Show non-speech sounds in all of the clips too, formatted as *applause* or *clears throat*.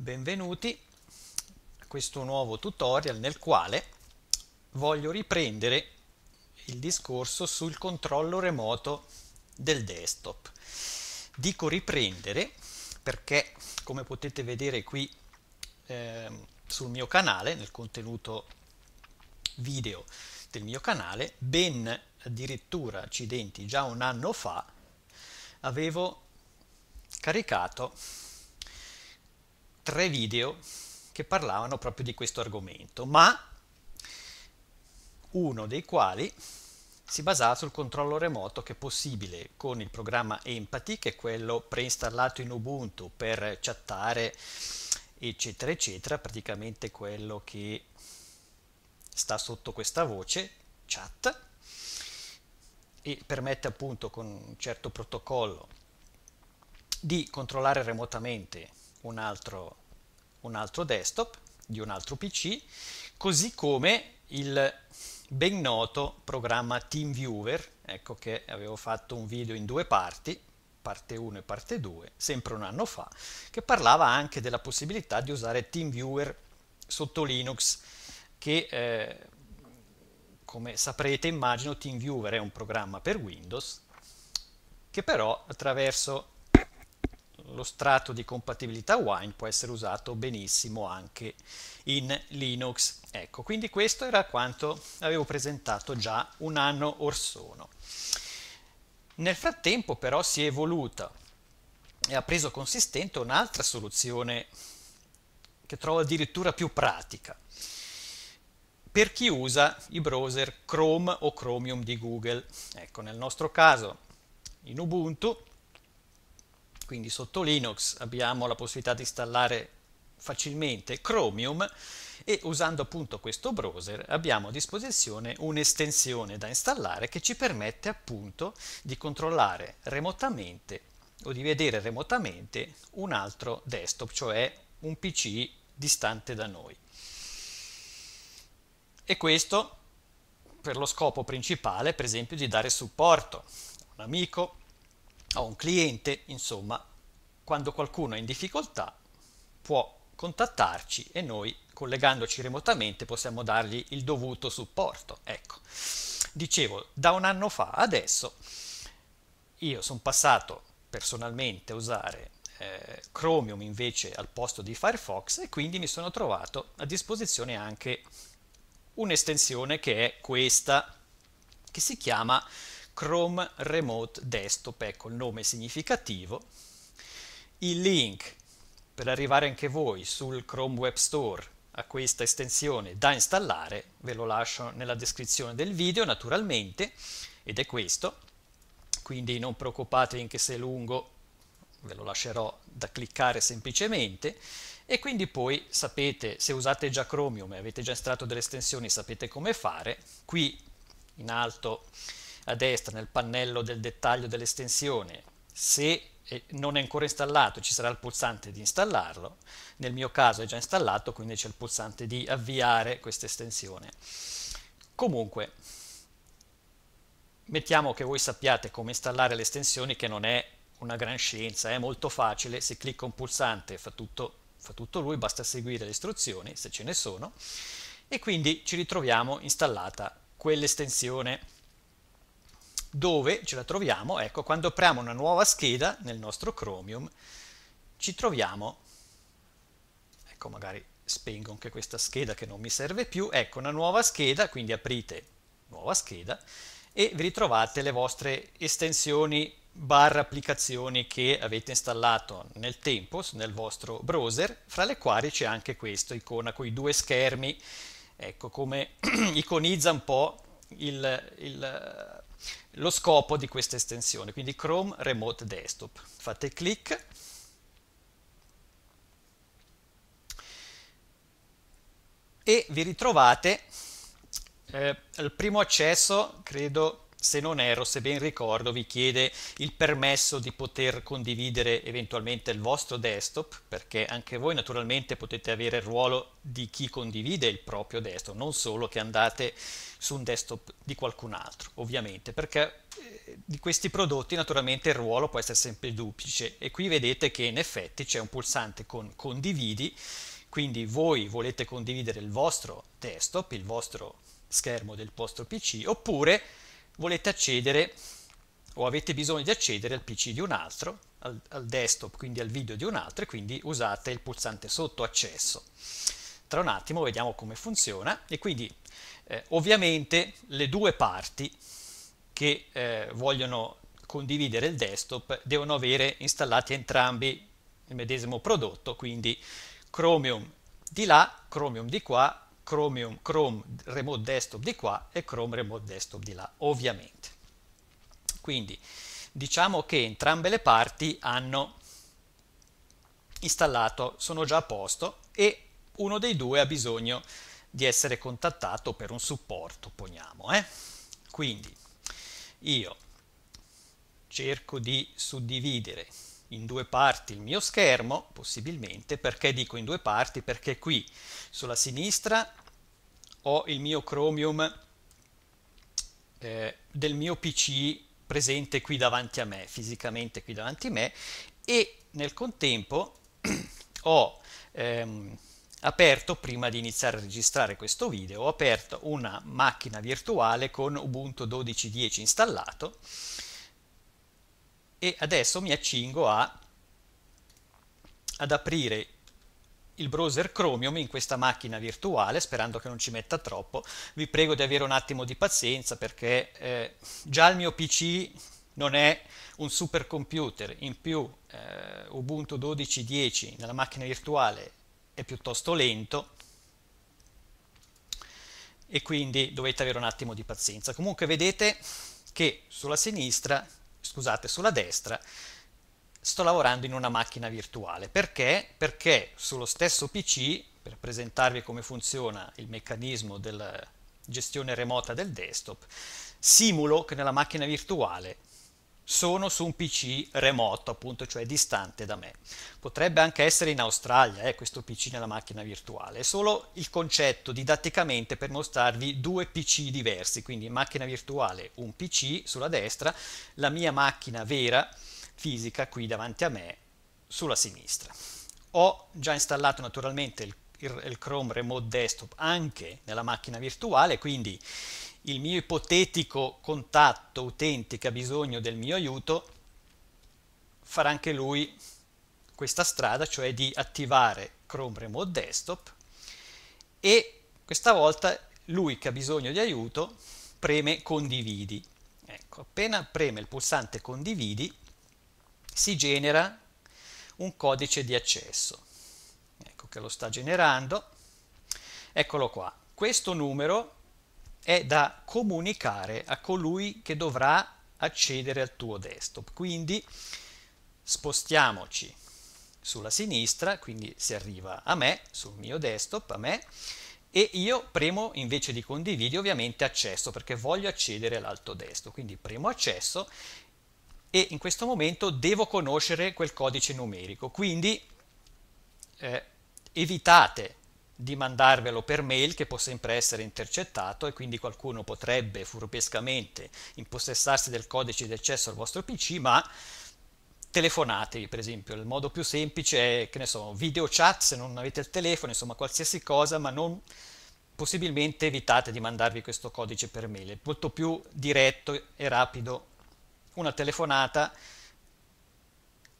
benvenuti a questo nuovo tutorial nel quale voglio riprendere il discorso sul controllo remoto del desktop. Dico riprendere perché come potete vedere qui eh, sul mio canale, nel contenuto video del mio canale, ben addirittura, accidenti, già un anno fa avevo caricato tre video che parlavano proprio di questo argomento, ma uno dei quali si basava sul controllo remoto che è possibile con il programma Empathy, che è quello preinstallato in Ubuntu per chattare, eccetera, eccetera, praticamente quello che sta sotto questa voce, chat, e permette appunto con un certo protocollo di controllare remotamente un altro, un altro desktop di un altro PC, così come il ben noto programma TeamViewer, ecco che avevo fatto un video in due parti, parte 1 e parte 2, sempre un anno fa, che parlava anche della possibilità di usare TeamViewer sotto Linux, che eh, come saprete immagino TeamViewer è un programma per Windows, che però attraverso lo strato di compatibilità Wine può essere usato benissimo anche in Linux. Ecco, quindi questo era quanto avevo presentato già un anno or sono. Nel frattempo però si è evoluta e ha preso consistente un'altra soluzione che trovo addirittura più pratica per chi usa i browser Chrome o Chromium di Google. Ecco, nel nostro caso in Ubuntu quindi sotto Linux abbiamo la possibilità di installare facilmente Chromium e usando appunto questo browser abbiamo a disposizione un'estensione da installare che ci permette appunto di controllare remotamente o di vedere remotamente un altro desktop, cioè un PC distante da noi. E questo per lo scopo principale, per esempio, di dare supporto a un amico, a un cliente, insomma, quando qualcuno è in difficoltà può contattarci e noi collegandoci remotamente possiamo dargli il dovuto supporto. Ecco, dicevo, da un anno fa adesso io sono passato personalmente a usare eh, Chromium invece al posto di Firefox e quindi mi sono trovato a disposizione anche un'estensione che è questa, che si chiama Chrome Remote Desktop, ecco il nome significativo. Il link per arrivare anche voi sul Chrome Web Store a questa estensione da installare ve lo lascio nella descrizione del video naturalmente ed è questo, quindi non preoccupatevi anche se è lungo, ve lo lascerò da cliccare semplicemente e quindi poi sapete se usate già Chromium e avete già installato delle estensioni sapete come fare qui in alto a destra nel pannello del dettaglio dell'estensione, se eh, non è ancora installato ci sarà il pulsante di installarlo, nel mio caso è già installato quindi c'è il pulsante di avviare questa estensione. Comunque, mettiamo che voi sappiate come installare le estensioni che non è una gran scienza, è molto facile, si clicca un pulsante fa tutto, fa tutto lui, basta seguire le istruzioni se ce ne sono e quindi ci ritroviamo installata quell'estensione dove ce la troviamo, ecco, quando apriamo una nuova scheda nel nostro Chromium, ci troviamo, ecco magari spengo anche questa scheda che non mi serve più, ecco una nuova scheda, quindi aprite nuova scheda e vi ritrovate le vostre estensioni barra applicazioni che avete installato nel tempo nel vostro browser, fra le quali c'è anche questa icona con i due schermi, ecco come *clears throat* iconizza un po' il, il lo scopo di questa estensione, quindi Chrome Remote Desktop. Fate clic. E vi ritrovate eh, al primo accesso, credo se non erro, se ben ricordo, vi chiede il permesso di poter condividere eventualmente il vostro desktop, perché anche voi naturalmente potete avere il ruolo di chi condivide il proprio desktop, non solo che andate su un desktop di qualcun altro, ovviamente, perché eh, di questi prodotti naturalmente il ruolo può essere sempre duplice e qui vedete che in effetti c'è un pulsante con condividi, quindi voi volete condividere il vostro desktop, il vostro schermo del vostro PC, oppure volete accedere o avete bisogno di accedere al PC di un altro, al, al desktop, quindi al video di un altro, e quindi usate il pulsante sotto accesso. Tra un attimo vediamo come funziona e quindi eh, ovviamente le due parti che eh, vogliono condividere il desktop devono avere installati entrambi il medesimo prodotto, quindi Chromium di là, Chromium di qua Chromium, Chrome Remote Desktop di qua e Chrome Remote Desktop di là, ovviamente. Quindi diciamo che entrambe le parti hanno installato, sono già a posto e uno dei due ha bisogno di essere contattato per un supporto, poniamo. Eh? Quindi io cerco di suddividere in due parti il mio schermo, possibilmente, perché dico in due parti? Perché qui sulla sinistra ho il mio Chromium eh, del mio PC presente qui davanti a me, fisicamente qui davanti a me, e nel contempo *clears throat* ho ehm, aperto, prima di iniziare a registrare questo video, ho aperto una macchina virtuale con Ubuntu 12.10 installato, e adesso mi accingo a, ad aprire il browser Chromium in questa macchina virtuale, sperando che non ci metta troppo. Vi prego di avere un attimo di pazienza perché eh, già il mio PC non è un super computer in più eh, Ubuntu 12.10 nella macchina virtuale è piuttosto lento e quindi dovete avere un attimo di pazienza. Comunque vedete che sulla sinistra scusate, sulla destra sto lavorando in una macchina virtuale. Perché? Perché sullo stesso PC, per presentarvi come funziona il meccanismo della gestione remota del desktop, simulo che nella macchina virtuale sono su un PC remoto, appunto, cioè distante da me. Potrebbe anche essere in Australia, eh, questo PC nella macchina virtuale. È solo il concetto didatticamente per mostrarvi due PC diversi, quindi macchina virtuale, un PC sulla destra, la mia macchina vera, fisica, qui davanti a me, sulla sinistra. Ho già installato naturalmente il, il Chrome Remote Desktop anche nella macchina virtuale, quindi il mio ipotetico contatto utente che ha bisogno del mio aiuto farà anche lui questa strada, cioè di attivare Chrome Remote Desktop e questa volta lui che ha bisogno di aiuto preme condividi. Ecco, appena preme il pulsante condividi si genera un codice di accesso. Ecco che lo sta generando. Eccolo qua. Questo numero è da comunicare a colui che dovrà accedere al tuo desktop. Quindi spostiamoci sulla sinistra, quindi si arriva a me, sul mio desktop, a me, e io premo invece di condividi ovviamente accesso perché voglio accedere all'alto desktop, quindi premo accesso e in questo momento devo conoscere quel codice numerico, quindi eh, evitate di mandarvelo per mail che può sempre essere intercettato e quindi qualcuno potrebbe furbescamente impossessarsi del codice di accesso al vostro PC, ma telefonatevi per esempio, il modo più semplice è, che ne so, video chat se non avete il telefono, insomma qualsiasi cosa, ma non possibilmente evitate di mandarvi questo codice per mail, è molto più diretto e rapido una telefonata,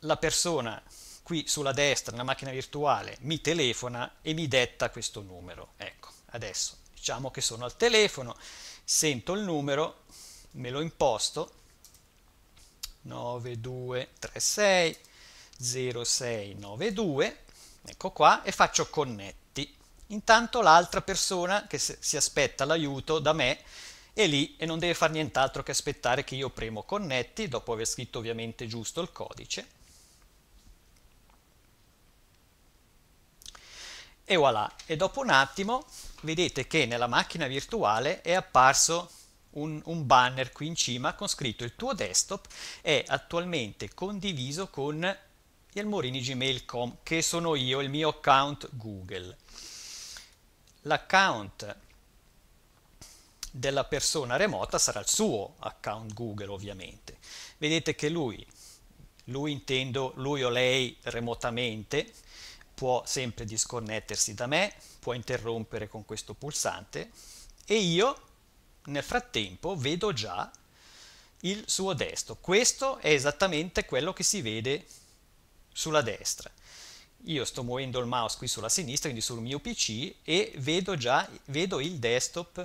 la persona qui sulla destra nella macchina virtuale mi telefona e mi detta questo numero. Ecco, adesso diciamo che sono al telefono, sento il numero, me lo imposto, 9236 0692, ecco qua, e faccio connetti. Intanto l'altra persona che si aspetta l'aiuto da me è lì e non deve fare nient'altro che aspettare che io premo connetti, dopo aver scritto ovviamente giusto il codice, e voilà e dopo un attimo vedete che nella macchina virtuale è apparso un, un, banner qui in cima con scritto il tuo desktop è attualmente condiviso con il morini gmail.com che sono io, il mio account Google. L'account della persona remota sarà il suo account Google ovviamente. Vedete che lui, lui intendo lui o lei remotamente, può sempre disconnettersi da me, può interrompere con questo pulsante e io nel frattempo vedo già il suo destro. Questo è esattamente quello che si vede sulla destra. Io sto muovendo il mouse qui sulla sinistra, quindi sul mio PC, e vedo già vedo il desktop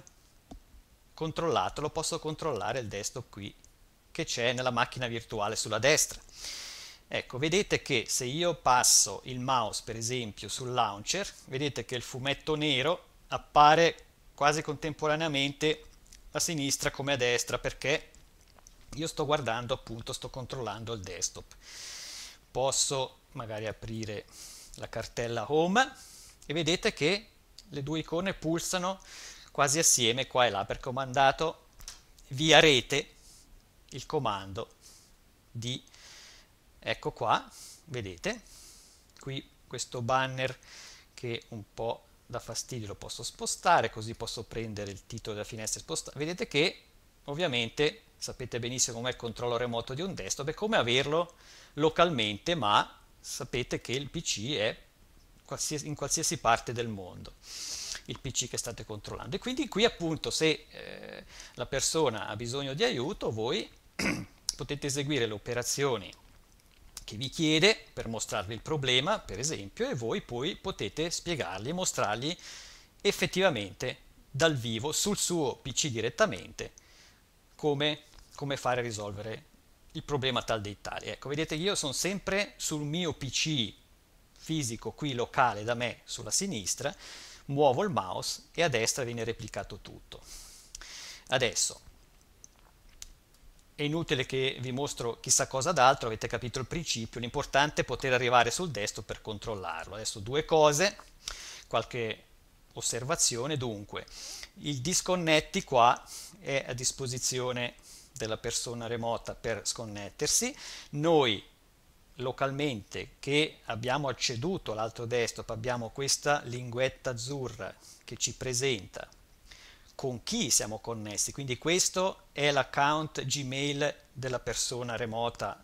controllato, lo posso controllare il desktop qui che c'è nella macchina virtuale sulla destra. Ecco, vedete che se io passo il mouse per esempio sul launcher, vedete che il fumetto nero appare quasi contemporaneamente a sinistra come a destra perché io sto guardando appunto, sto controllando il desktop. Posso magari aprire la cartella home e vedete che le due icone pulsano quasi assieme qua e là perché ho mandato via rete il comando di ecco qua, vedete, qui questo banner che un po' da fastidio lo posso spostare, così posso prendere il titolo della finestra e spostare, vedete che ovviamente sapete benissimo com'è il controllo remoto di un desktop, è come averlo localmente, ma sapete che il PC è in qualsiasi parte del mondo il PC che state controllando. E quindi qui appunto se eh, la persona ha bisogno di aiuto, voi *clears throat* potete eseguire le operazioni che vi chiede per mostrarvi il problema, per esempio, e voi poi potete spiegargli e mostrargli effettivamente dal vivo sul suo PC direttamente come, come fare a risolvere il problema tal dei tali. Ecco, vedete io sono sempre sul mio PC fisico qui locale da me sulla sinistra, muovo il mouse e a destra viene replicato tutto. Adesso è inutile che vi mostro chissà cosa d'altro, avete capito il principio, l'importante è poter arrivare sul desktop per controllarlo. Adesso due cose, qualche osservazione, dunque il disconnetti qua è a disposizione della persona remota per sconnettersi, noi localmente che abbiamo acceduto all'altro desktop abbiamo questa linguetta azzurra che ci presenta con chi siamo connessi. Quindi questo è l'account Gmail della persona remota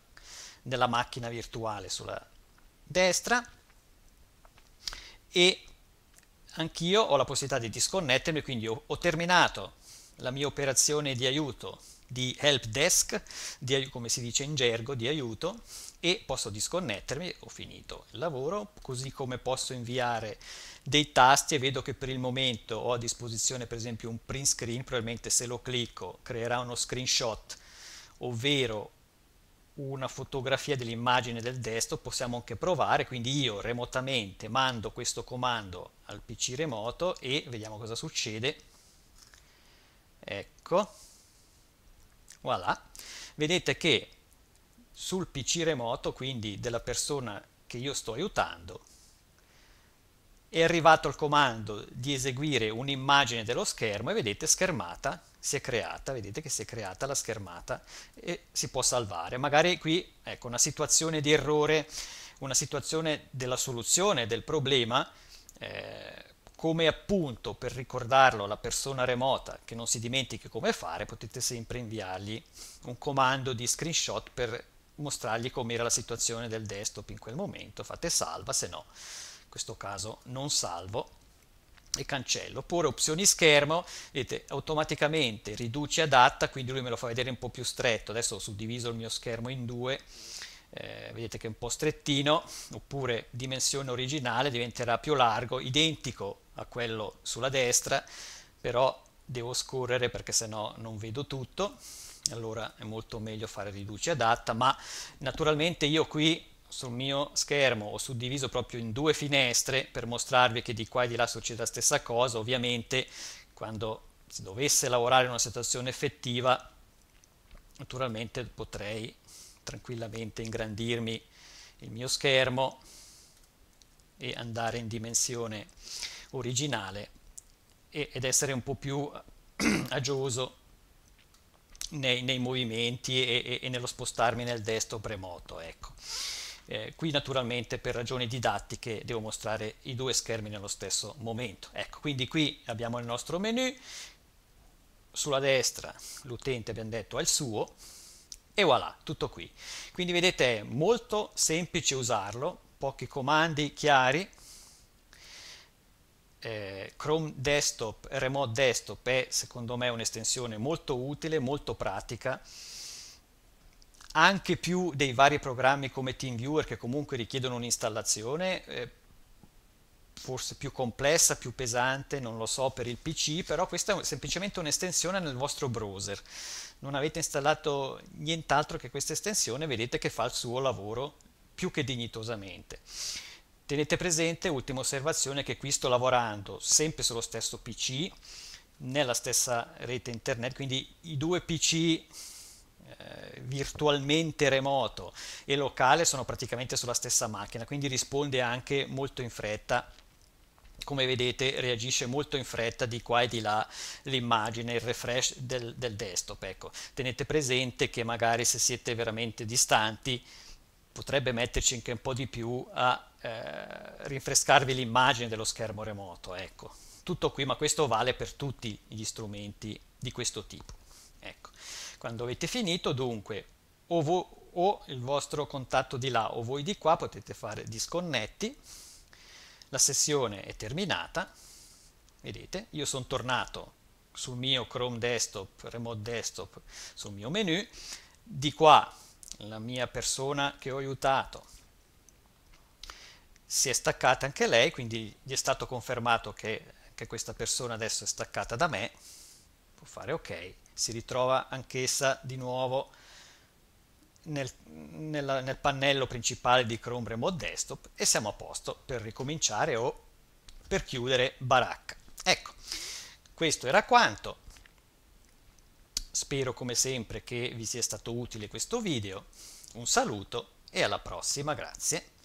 della macchina virtuale sulla destra e anch'io ho la possibilità di disconnettermi, quindi ho, ho terminato la mia operazione di aiuto di help desk, di, come si dice in gergo, di aiuto, e posso disconnettermi, ho finito il lavoro, così come posso inviare dei tasti e vedo che per il momento ho a disposizione per esempio un print screen, probabilmente se lo clicco creerà uno screenshot, ovvero una fotografia dell'immagine del desktop, possiamo anche provare, quindi io remotamente mando questo comando al PC remoto e vediamo cosa succede. Ecco, voilà, vedete che sul PC remoto, quindi della persona che io sto aiutando, è arrivato il comando di eseguire un'immagine dello schermo e vedete schermata si è creata, vedete che si è creata la schermata e si può salvare. Magari qui ecco una situazione di errore, una situazione della soluzione del problema, eh, come appunto per ricordarlo alla persona remota che non si dimentichi come fare, potete sempre inviargli un comando di screenshot per mostrargli com'era la situazione del desktop in quel momento, fate salva, se no in questo caso non salvo e cancello. Oppure opzioni schermo, vedete, automaticamente riduce ad atta, quindi lui me lo fa vedere un po' più stretto, adesso ho suddiviso il mio schermo in due, eh, vedete che è un po' strettino, oppure dimensione originale diventerà più largo, identico a quello sulla destra, però devo scorrere perché sennò non vedo tutto, allora è molto meglio fare riduce adatta, ma naturalmente io qui sul mio schermo ho suddiviso proprio in due finestre per mostrarvi che di qua e di là succede la stessa cosa, ovviamente quando si dovesse lavorare in una situazione effettiva naturalmente potrei tranquillamente ingrandirmi il mio schermo e andare in dimensione originale ed essere un po' più *clears throat* agioso nei, nei movimenti e, e, e, nello spostarmi nel destro remoto. Ecco. Eh, qui naturalmente per ragioni didattiche devo mostrare i due schermi nello stesso momento. Ecco, quindi qui abbiamo il nostro menu, sulla destra l'utente abbiamo detto ha il suo e voilà, tutto qui. Quindi vedete è molto semplice usarlo, pochi comandi chiari, eh, Chrome Desktop, Remote Desktop è secondo me un'estensione molto utile, molto pratica, anche più dei vari programmi come TeamViewer che comunque richiedono un'installazione, eh, forse più complessa, più pesante, non lo so, per il PC, però questa è semplicemente un'estensione nel vostro browser. Non avete installato nient'altro che questa estensione, vedete che fa il suo lavoro più che dignitosamente. Tenete presente, ultima osservazione, che qui sto lavorando sempre sullo stesso PC, nella stessa rete internet, quindi i due PC eh, virtualmente remoto e locale sono praticamente sulla stessa macchina, quindi risponde anche molto in fretta come vedete reagisce molto in fretta di qua e di là l'immagine, il refresh del, del desktop. Ecco. Tenete presente che magari se siete veramente distanti potrebbe metterci anche un po' di più a eh, rinfrescarvi l'immagine dello schermo remoto, ecco. Tutto qui, ma questo vale per tutti gli strumenti di questo tipo. Ecco. Quando avete finito, dunque, o, o il vostro contatto di là o voi di qua potete fare disconnetti, la sessione è terminata, vedete, io sono tornato sul mio Chrome desktop, remote desktop, sul mio menu, di qua la mia persona che ho aiutato si è staccata anche lei, quindi gli è stato confermato che, che questa persona adesso è staccata da me, può fare ok, si ritrova anch'essa di nuovo nel, nella, nel, pannello principale di Chrome Remote Desktop e siamo a posto per ricominciare o per chiudere baracca. Ecco, questo era quanto. Spero come sempre che vi sia stato utile questo video. Un saluto e alla prossima, grazie.